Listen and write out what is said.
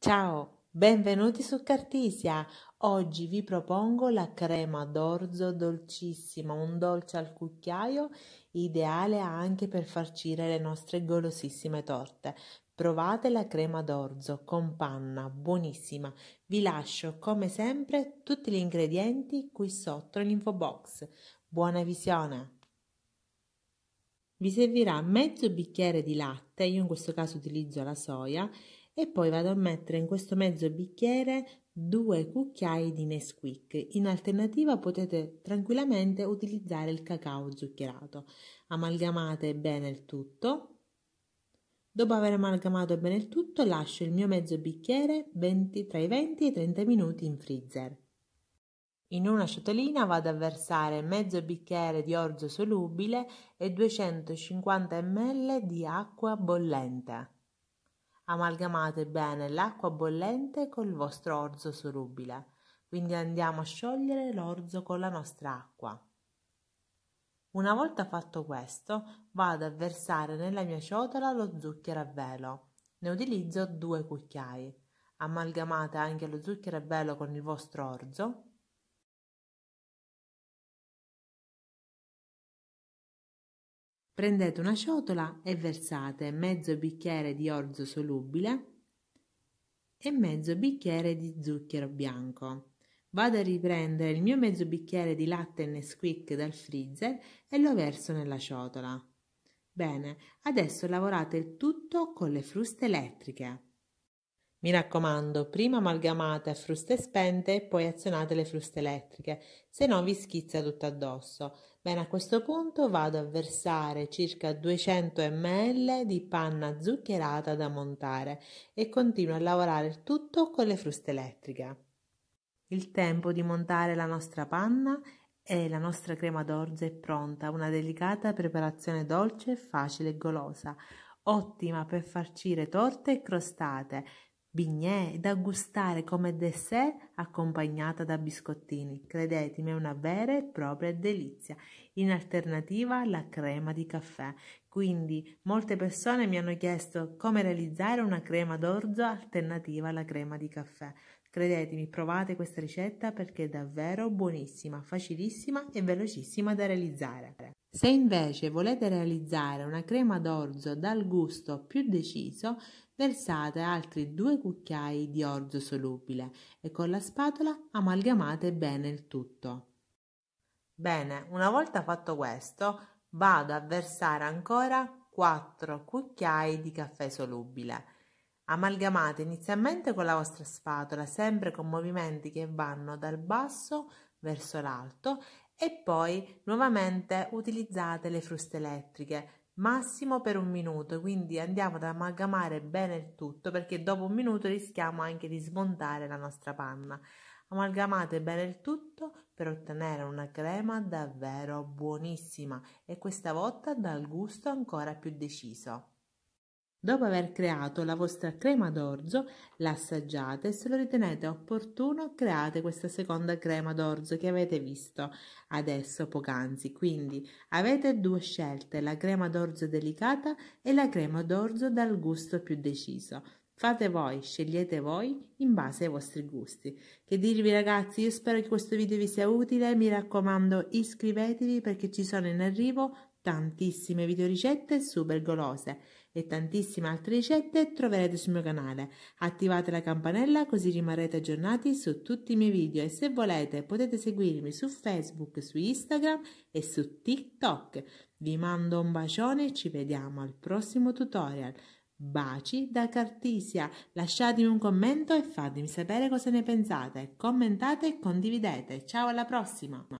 Ciao, benvenuti su Cartisia. Oggi vi propongo la crema d'orzo dolcissima, un dolce al cucchiaio ideale anche per farcire le nostre golosissime torte. Provate la crema d'orzo con panna, buonissima. Vi lascio come sempre tutti gli ingredienti qui sotto nell'info box. Buona visione! Vi servirà mezzo bicchiere di latte, io in questo caso utilizzo la soia, e poi vado a mettere in questo mezzo bicchiere due cucchiai di Nesquik. In alternativa potete tranquillamente utilizzare il cacao zuccherato. Amalgamate bene il tutto. Dopo aver amalgamato bene il tutto, lascio il mio mezzo bicchiere 20, tra i 20 e i 30 minuti in freezer. In una ciotolina vado a versare mezzo bicchiere di orzo solubile e 250 ml di acqua bollente. Amalgamate bene l'acqua bollente col vostro orzo solubile. Quindi andiamo a sciogliere l'orzo con la nostra acqua. Una volta fatto questo, vado a versare nella mia ciotola lo zucchero a velo. Ne utilizzo due cucchiai. Amalgamate anche lo zucchero a velo con il vostro orzo Prendete una ciotola e versate mezzo bicchiere di orzo solubile e mezzo bicchiere di zucchero bianco. Vado a riprendere il mio mezzo bicchiere di latte Nesquik dal freezer e lo verso nella ciotola. Bene, adesso lavorate il tutto con le fruste elettriche. Mi raccomando, prima amalgamate a fruste spente e poi azionate le fruste elettriche, se no vi schizza tutto addosso. Bene, a questo punto vado a versare circa 200 ml di panna zuccherata da montare e continuo a lavorare tutto con le fruste elettriche. Il tempo di montare la nostra panna e la nostra crema d'orzo è pronta, una delicata preparazione dolce, facile e golosa, ottima per farcire torte e crostate bignè da gustare come dessert accompagnata da biscottini. Credetemi, è una vera e propria delizia. In alternativa alla crema di caffè. Quindi molte persone mi hanno chiesto come realizzare una crema d'orzo alternativa alla crema di caffè. Credetemi, provate questa ricetta perché è davvero buonissima, facilissima e velocissima da realizzare. Se invece volete realizzare una crema d'orzo dal gusto più deciso, versate altri due cucchiai di orzo solubile e con la spatola amalgamate bene il tutto. Bene, una volta fatto questo, vado a versare ancora 4 cucchiai di caffè solubile Amalgamate inizialmente con la vostra spatola, sempre con movimenti che vanno dal basso verso l'alto e poi nuovamente utilizzate le fruste elettriche massimo per un minuto quindi andiamo ad amalgamare bene il tutto perché dopo un minuto rischiamo anche di smontare la nostra panna amalgamate bene il tutto per ottenere una crema davvero buonissima e questa volta dal gusto ancora più deciso Dopo aver creato la vostra crema d'orzo, l'assaggiate e se lo ritenete opportuno create questa seconda crema d'orzo che avete visto adesso poc'anzi. Quindi avete due scelte, la crema d'orzo delicata e la crema d'orzo dal gusto più deciso. Fate voi, scegliete voi in base ai vostri gusti. Che dirvi ragazzi, io spero che questo video vi sia utile, mi raccomando iscrivetevi perché ci sono in arrivo tantissime videoricette super golose e tantissime altre ricette troverete sul mio canale. Attivate la campanella così rimarrete aggiornati su tutti i miei video e se volete potete seguirmi su Facebook, su Instagram e su TikTok. Vi mando un bacione e ci vediamo al prossimo tutorial. Baci da Cartisia. Lasciatemi un commento e fatemi sapere cosa ne pensate. Commentate e condividete. Ciao alla prossima!